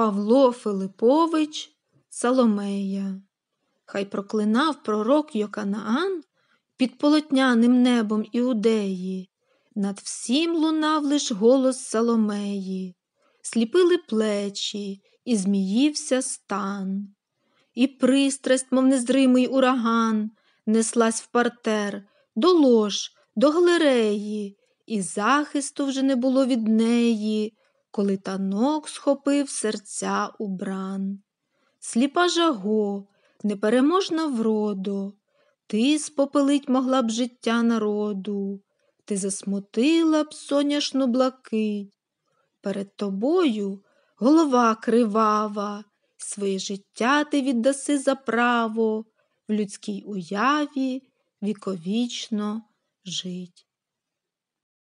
Павло Филипович Соломея. Хай проклинав пророк Йоканаан під полотняним небом Іудеї, над всім лунав лиш голос Соломеї, сліпили плечі, і зміївся стан, і пристрасть, мов незримий ураган, неслась в партер, до лож, до галереї, і захисту вже не було від неї коли танок схопив серця у бран. Сліпа жаго, непереможна вродо, ти спопелить могла б життя народу, ти засмутила б соняшну блакить. Перед тобою голова кривава, своє життя ти віддаси за право в людській уяві віковічно жить.